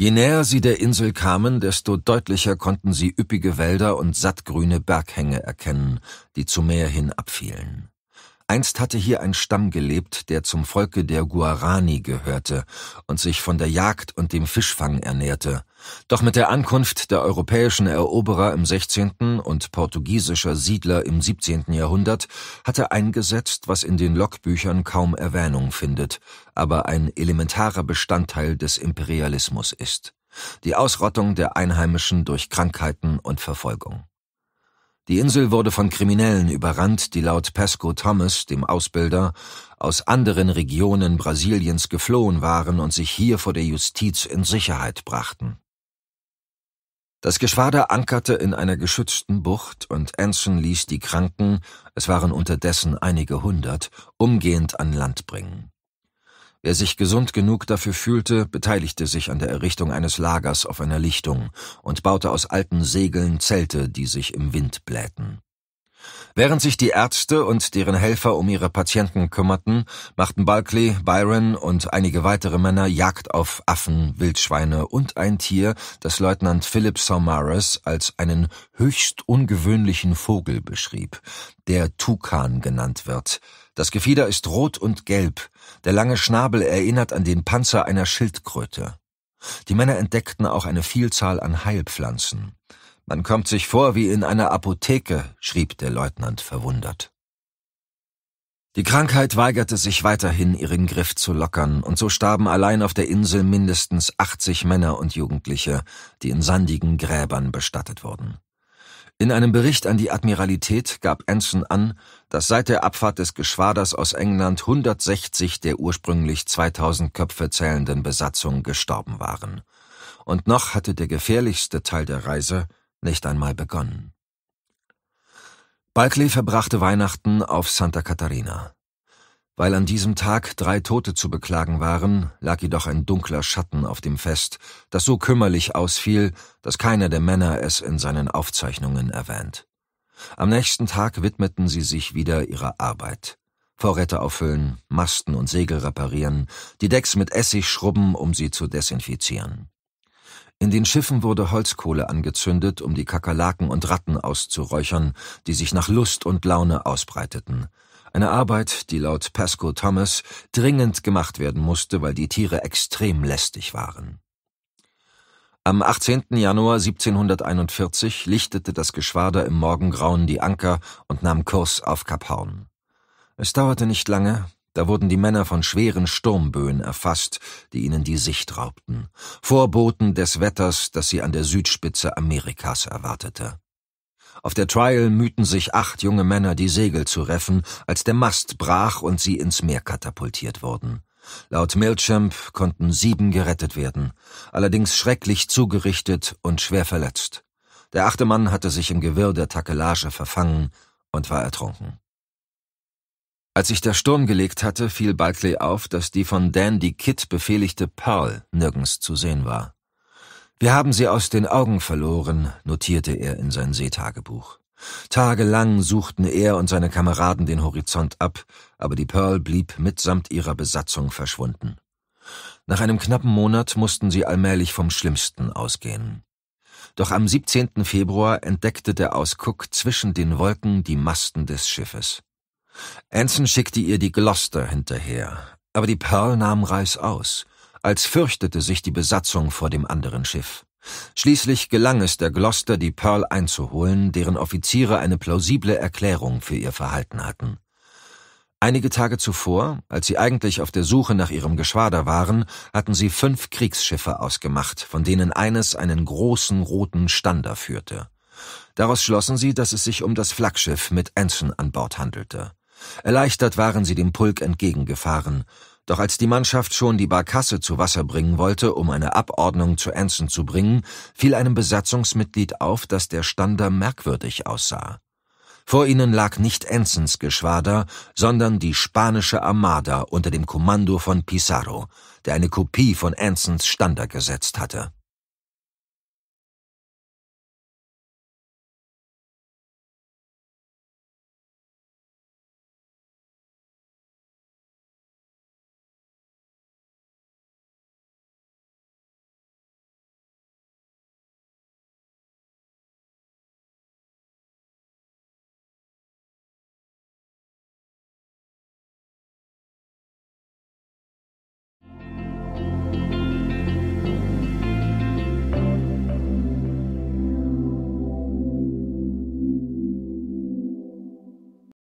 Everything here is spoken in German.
Je näher sie der Insel kamen, desto deutlicher konnten sie üppige Wälder und sattgrüne Berghänge erkennen, die zum Meer hin abfielen. Einst hatte hier ein Stamm gelebt, der zum Volke der Guarani gehörte und sich von der Jagd und dem Fischfang ernährte. Doch mit der Ankunft der europäischen Eroberer im 16. und portugiesischer Siedler im 17. Jahrhundert hatte eingesetzt, was in den Logbüchern kaum Erwähnung findet, aber ein elementarer Bestandteil des Imperialismus ist. Die Ausrottung der Einheimischen durch Krankheiten und Verfolgung. Die Insel wurde von Kriminellen überrannt, die laut Pasco Thomas, dem Ausbilder, aus anderen Regionen Brasiliens geflohen waren und sich hier vor der Justiz in Sicherheit brachten. Das Geschwader ankerte in einer geschützten Bucht und Anson ließ die Kranken, es waren unterdessen einige hundert, umgehend an Land bringen. Wer sich gesund genug dafür fühlte, beteiligte sich an der Errichtung eines Lagers auf einer Lichtung und baute aus alten Segeln Zelte, die sich im Wind blähten. Während sich die Ärzte und deren Helfer um ihre Patienten kümmerten, machten Bulkley, Byron und einige weitere Männer Jagd auf Affen, Wildschweine und ein Tier, das Leutnant Philip Saumarez als einen höchst ungewöhnlichen Vogel beschrieb, der Tukan genannt wird. Das Gefieder ist rot und gelb, der lange Schnabel erinnert an den Panzer einer Schildkröte. Die Männer entdeckten auch eine Vielzahl an Heilpflanzen. Man kommt sich vor wie in einer Apotheke, schrieb der Leutnant verwundert. Die Krankheit weigerte sich weiterhin, ihren Griff zu lockern, und so starben allein auf der Insel mindestens 80 Männer und Jugendliche, die in sandigen Gräbern bestattet wurden. In einem Bericht an die Admiralität gab Anson an, dass seit der Abfahrt des Geschwaders aus England 160 der ursprünglich 2000 Köpfe zählenden Besatzung gestorben waren. Und noch hatte der gefährlichste Teil der Reise, nicht einmal begonnen. Barclay verbrachte Weihnachten auf Santa Catarina. Weil an diesem Tag drei Tote zu beklagen waren, lag jedoch ein dunkler Schatten auf dem Fest, das so kümmerlich ausfiel, dass keiner der Männer es in seinen Aufzeichnungen erwähnt. Am nächsten Tag widmeten sie sich wieder ihrer Arbeit. Vorräte auffüllen, Masten und Segel reparieren, die Decks mit Essig schrubben, um sie zu desinfizieren. In den Schiffen wurde Holzkohle angezündet, um die Kakerlaken und Ratten auszuräuchern, die sich nach Lust und Laune ausbreiteten. Eine Arbeit, die laut Pascal Thomas dringend gemacht werden musste, weil die Tiere extrem lästig waren. Am 18. Januar 1741 lichtete das Geschwader im Morgengrauen die Anker und nahm Kurs auf Kap Horn. Es dauerte nicht lange, da wurden die Männer von schweren Sturmböen erfasst, die ihnen die Sicht raubten, Vorboten des Wetters, das sie an der Südspitze Amerikas erwartete. Auf der Trial mühten sich acht junge Männer, die Segel zu reffen, als der Mast brach und sie ins Meer katapultiert wurden. Laut Milchamp konnten sieben gerettet werden, allerdings schrecklich zugerichtet und schwer verletzt. Der achte Mann hatte sich im Gewirr der Takelage verfangen und war ertrunken. Als sich der Sturm gelegt hatte, fiel Bulkley auf, dass die von Dandy Kitt befehligte Pearl nirgends zu sehen war. Wir haben sie aus den Augen verloren, notierte er in sein Seetagebuch. Tagelang suchten er und seine Kameraden den Horizont ab, aber die Pearl blieb mitsamt ihrer Besatzung verschwunden. Nach einem knappen Monat mussten sie allmählich vom Schlimmsten ausgehen. Doch am 17. Februar entdeckte der Ausguck zwischen den Wolken die Masten des Schiffes. Anson schickte ihr die Gloucester hinterher, aber die Pearl nahm aus, als fürchtete sich die Besatzung vor dem anderen Schiff. Schließlich gelang es der Gloucester, die Pearl einzuholen, deren Offiziere eine plausible Erklärung für ihr Verhalten hatten. Einige Tage zuvor, als sie eigentlich auf der Suche nach ihrem Geschwader waren, hatten sie fünf Kriegsschiffe ausgemacht, von denen eines einen großen roten Stander führte. Daraus schlossen sie, dass es sich um das Flaggschiff mit Anson an Bord handelte. Erleichtert waren sie dem Pulk entgegengefahren, doch als die Mannschaft schon die Barkasse zu Wasser bringen wollte, um eine Abordnung zu Anson zu bringen, fiel einem Besatzungsmitglied auf, dass der Stander merkwürdig aussah. Vor ihnen lag nicht Ansons Geschwader, sondern die spanische Armada unter dem Kommando von Pizarro, der eine Kopie von Ansons Stander gesetzt hatte.